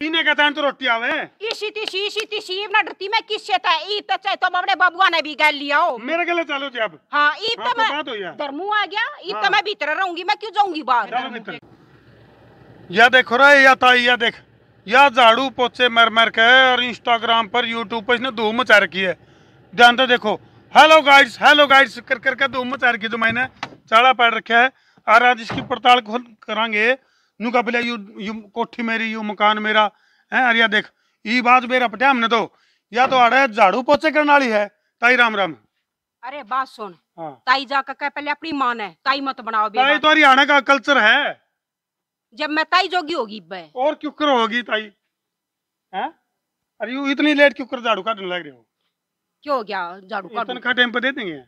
पीने के टाइम तो रोटी आवे इसी तिसी इसी तिसी इतना डरती मैं किससे था ई तो चाहे तुम तो अपने बबुआ ने भी गल लिया हो मेरे गले चलो जी अब हां ई हाँ, तो, तो मैं बात आ गया ई तो हाँ। मैं भीतर रहूंगी मैं क्यों जाऊंगी बाहर चलो भीतर या देखो रे या ताई या देख या झाड़ू पोछे मर मर के और इंस्टाग्राम पर यूट्यूब पर इसने धूम मचा रखी है ध्यान तो देखो हेलो गाइड्स हेलो गाइड्स कर करके धूम मचा रखी तो मैंने चाड़ा पड़ रखा है और आज इसकी पड़ताल करांगे नु का बोले यू यू कोठी मेरी यू मकान मेरा है अरे या देख ई बात बेरा पटे हमने तो या तो अड़े झाड़ू पोचे करने वाली है ताई राम राम अरे बात सुन हाँ। ताई जाकर कह पहले अपनी मान है ताई मत बनाओ ताई तो हरियाणा का कल्चर है जब मैं ताई जोगी होगी और क्यों करो होगी ताई है अरे यू इतनी लेट क्यों कर झाड़ू काटने लग रहे हो क्यों गया झाड़ू काटने का टाइम पे दे देंगे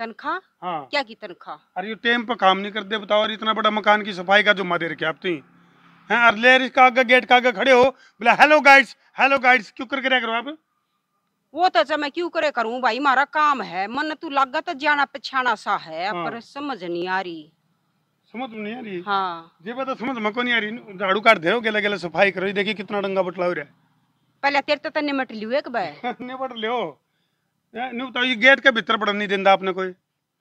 तनखा हाँ क्या की तनखा अरे ये टाइम पर काम नहीं करते बताओ और इतना बड़ा मकान की सफाई का जुम्मा दे रखे आप तुम तो हैं अरे ले का आगे गेट का आगे खड़े हो बोला हेलो गाइड्स हेलो गाइड्स क्यों करके रह करो आप वो तो अच्छा मैं क्यों करे करूं भाई मारा काम है मन तू लगा तो जाना पछाना सा है हाँ। पर समझ नहीं आ रही समझ नहीं आ रही हाँ ये बता तो समझ मको नहीं आ रही झाड़ू काट दे गेले गेले सफाई करो देखिए कितना डंगा बटला हो रहा है पहले तेरे तो तने मट लियो एक बार निमट लियो नहीं बताओ ये गेट के भीतर बड़न नहीं देंदा आपने कोई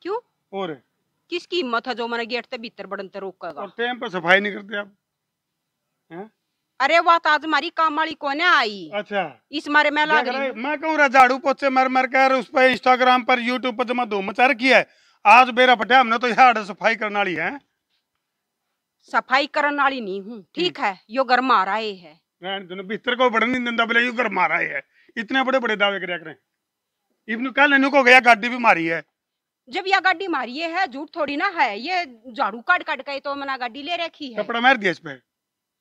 क्यों और किसकी हिम्मत है जो मैंने गेट के भीतर बड़न ते रोकेगा टाइम पे सफाई नहीं करते आप अरे वाह तो आज हमारी काम वाली कौन है आई अच्छा इस मारे मैं लग रही मैं कहूँ झाड़ू पोछे मर मर कर उस पर इंस्टाग्राम पर यूट्यूब पर जमा धूम मचा रखी है आज बेरा पटा हमने तो यार सफाई करने वाली है सफाई करने वाली नहीं हूँ ठीक हम्म। है यो घर मारा है भीतर को बड़न नहीं दिंदा बोले यो घर मारा है इतने बड़े बड़े दावे कर इबन कल इन्हों को गया गाड़ी भी मारी है जब यह गाड़ी मारी है झूठ थोड़ी ना है ये झाड़ू काट काट के तो मना गाड़ी ले रखी है कपड़ा मार दिया इस पे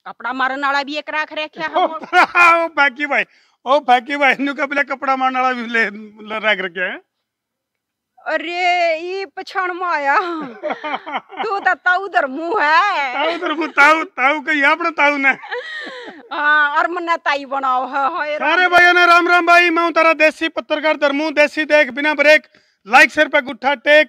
कपड़ा मारने वाला भी एक रख रखे है ओ बाकी भाई ओ बाकी भाई इन्हों का कपड़ा मारने वाला भी ले रख रखे है अरे ये पछाण में आया तू तो ताऊ धर्मू है ताऊ धर्मू ताऊ ताऊ का ये ताऊ ने और हाँ, हाँ, सारे भाइयों ने राम राम भाई मैं देसी पत्रकार धर्मू देसी देख बिना ब्रेक लाइक पे टेक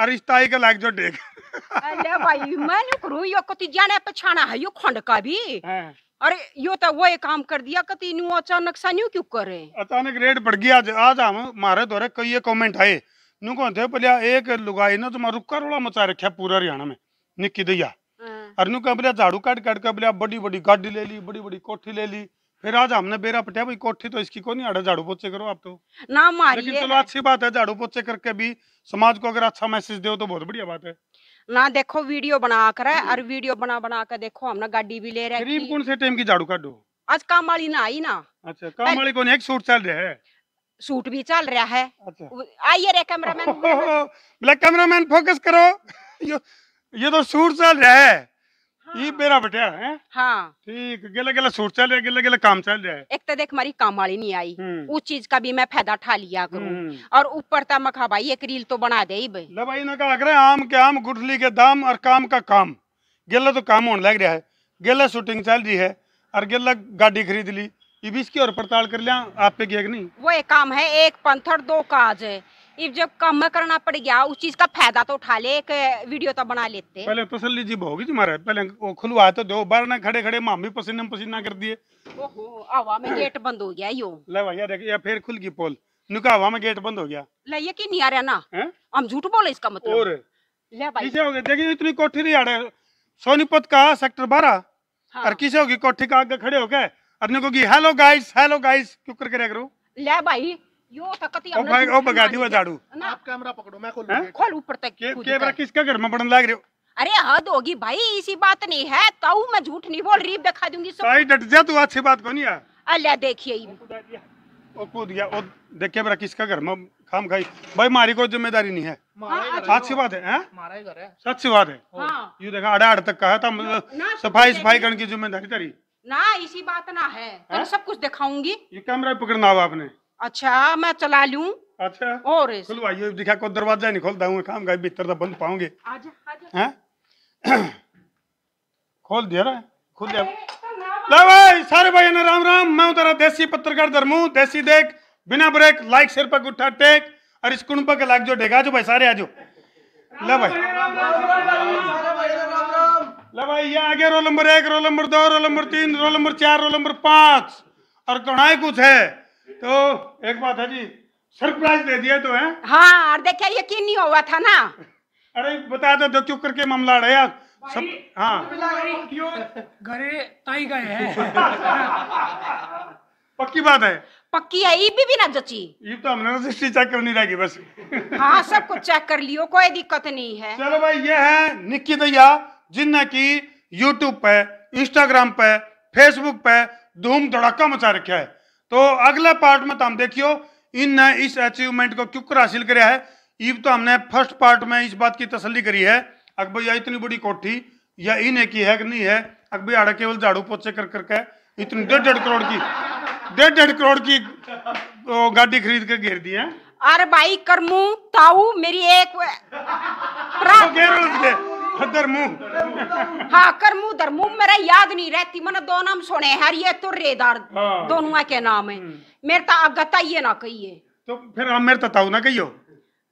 और का लाइक जो अरे भाई मैं नहीं यो कति जाने है यो खंड का भी हाँ। अरे यो तो वो काम कर दिया कति अचानक सा क्यों करे अचानक रेट बढ़ गया आज आज हम मारे कई कमेंट आए थे एक लुगाई ने तुम्हारा तो रुका रोला मचा रखा पूरा हरियाणा में निक्की दैया अरनू कबरिया झाड़ू काट काट कबरिया बड़ी बड़ी गाड़ी ले ली बड़ी बड़ी कोठी ले ली फिर आज हमने बेरा पटिया भाई कोठी तो इसकी को नहीं आड़ा झाड़ू पोछे करो आप तो ना मारी लेकिन चलो अच्छी बात है झाड़ू पोछे करके भी समाज को अगर अच्छा मैसेज दो तो बहुत बढ़िया बात है ना देखो वीडियो बना कर और वीडियो बना बना कर देखो हमने गाड़ी भी ले रहे करीब कौन से टाइम की झाड़ू काटो आज काम वाली ना आई ना अच्छा काम वाली को एक सूट चल रहा है सूट भी चल रहा है अच्छा। आइए रे कैमरामैन ब्लैक कैमरामैन फोकस करो ये तो सूट चल रहा है हाँ। मेरा बेटा है हाँ ठीक गले गले सूट चल रहा गले गले काम चल रहा है एक तो देख मारी काम वाली नहीं आई हम्म। उस चीज का भी मैं फायदा उठा लिया करूँ हम्म। और ऊपर तक मखा भाई एक रील तो बना दे भाई ने कहा करे आम के आम गुठली के दाम और काम का काम गेला तो काम होने लग रहा है गेला शूटिंग चल रही है और गेला गाड़ी खरीद ली ये भी इसकी और पड़ताल कर लिया आप पे गया नहीं वो एक काम है एक पंथर दो काज है इब जब कम करना पड़ गया उस चीज का फायदा तो उठा ले एक वीडियो तो बना लेते पहले तसल्ली तो जी होगी तुम्हारे पहले वो खुलवा तो दो बार ना खड़े खड़े मामी पसीना पसीना कर दिए ओहो हवा में गेट बंद हो गया यो ले भैया देख या फिर खुल गई पोल नुका हवा में गेट बंद हो गया ले यकीन नहीं आ रहा ना हम झूठ बोले इसका मतलब और ले भाई किसे हो गए देखिए इतनी कोठी रही आड़े सोनीपत का सेक्टर 12 हाँ। और किसे हो गई कोठी का आगे खड़े हो गए और ने को हेलो गाइस हेलो गाइस क्यों करके रह करो ले भाई यो तकती ओ तो झाड़ू आप कैमरा पकड़ो मैं खोल ऊपर तक कैमरा किसका घर में लाग रहे हो अरे हद होगी भाई इसी बात नहीं है ताऊ मैं झूठ नहीं बोल रही दिखा दूंगी सब भाई डट जा तू अच्छी बात कोनी है अल्लाह देखिए ओ कूद गया ओ देख कैमरा किसका घर में खाम खाई भाई मारी कोई जिम्मेदारी नहीं है अच्छी बात हाँ, है अच्छी बात है हाँ। हाँ। यू देखा अड़ा अड़ तक कहा था तो सफाई सफाई करने की जिम्मेदारी तेरी ना इसी बात ना है सब कुछ दिखाऊंगी ये कैमरा पकड़ना आपने अच्छा मैं चला लू अच्छा और दिखा को दरवाजा नहीं खोलता हूँ काम का भीतर तो बंद पाऊंगे खोल दिया ना खुद ले भाई सारे भाई ने राम राम मैं उतारा देसी पत्रकार धर्मू देसी देख बिना ब्रेक लाइक सिर पर गुट्ठा टेक और इस कुंड पर लाइक जो डेगा आज भाई सारे आज ले भाई ले भाई ये आगे रोल नंबर एक रोल नंबर दो रोल नंबर तीन रोल नंबर चार रोल नंबर पांच और कढ़ाई कुछ है तो एक बात है जी सरप्राइज दे दिया तो है हाँ और देखिए यकीन नहीं हुआ था ना अरे बता दो तो चुप करके मामला अड़े यार सब हाँ घरे ताई गए हैं पक्की बात है पक्की है ये भी भी ना जची ये तो हमने रजिस्ट्री चेक करनी रहेगी बस हाँ सब कुछ चेक कर लियो कोई दिक्कत नहीं है चलो भाई ये है निक्की दैया जिनने की YouTube पे Instagram पे Facebook पे धूम धड़ाका मचा रखा है तो अगले पार्ट में तो हम देखियो इन ने इस अचीवमेंट को क्यों हासिल कर है तो हमने फर्स्ट पार्ट में इस बात की तसली करी है अकबर यह इतनी बड़ी कोठी या इन्हें की है कि नहीं है अकबर आड़ा केवल झाड़ू पोचे कर करके इतनी डेढ़ डेढ़ करोड़ की डेढ़ डेढ़ करोड़ की तो गाड़ी खरीद कर घेर दी है अरे भाई करमू ताऊ मेरी एक तो दर मुंह हाँ कर मुंह दर मुंह मेरा याद नहीं रहती मैंने दो नाम सुने हर ये तो रेदार हाँ। दोनों के नाम है हम्म। मेरे तो आप बताइए ना कहिए तो फिर आप मेरे तो ताऊ ना कहियो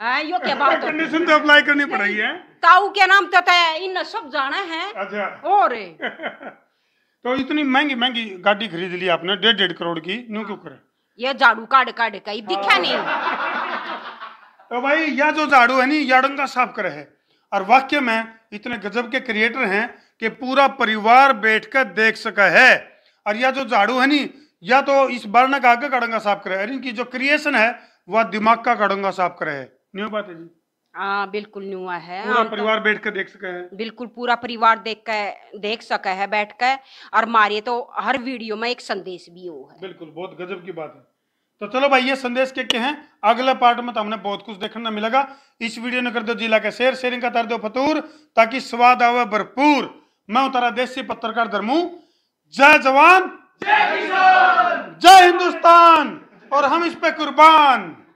हाँ, यो के बात कंडीशन तो अप्लाई करनी पड़ रही है ताऊ के नाम तो है इन सब जाना है अच्छा और तो इतनी महंगी महंगी गाड़ी खरीद ली आपने डेढ़ डेढ़ करोड़ की न्यू क्यों करे ये झाड़ू काट काट कहीं दिखा नहीं तो भाई यह जो झाड़ू है नी याड़न साफ करे है और वाक्य में इतने गजब के क्रिएटर हैं कि पूरा परिवार बैठकर देख सका है और यह जो तो झाड़ू है नी या तो इस वर्ण का आगे कड़ंगा साफ करे और इनकी जो क्रिएशन है वह दिमाग का कड़ंगा साफ करे है न्यू बात है जी हाँ बिल्कुल न्यू है पूरा तो परिवार बैठ कर देख सका है बिल्कुल पूरा परिवार देख कर देख सका है बैठ कर और मारे तो हर वीडियो में एक संदेश भी हो है बिल्कुल बहुत गजब की बात है तो चलो भाई ये संदेश के के हैं अगले पार्ट में तो हमने बहुत कुछ देखने मिलेगा इस वीडियो ने कर दो जिला के शेयर शेयरिंग का तार दो फतूर ताकि स्वाद आवे भरपूर मैं उतारा देसी पत्रकार धर्मू जय जवान जय हिंदुस्तान और हम इस पे कुर्बान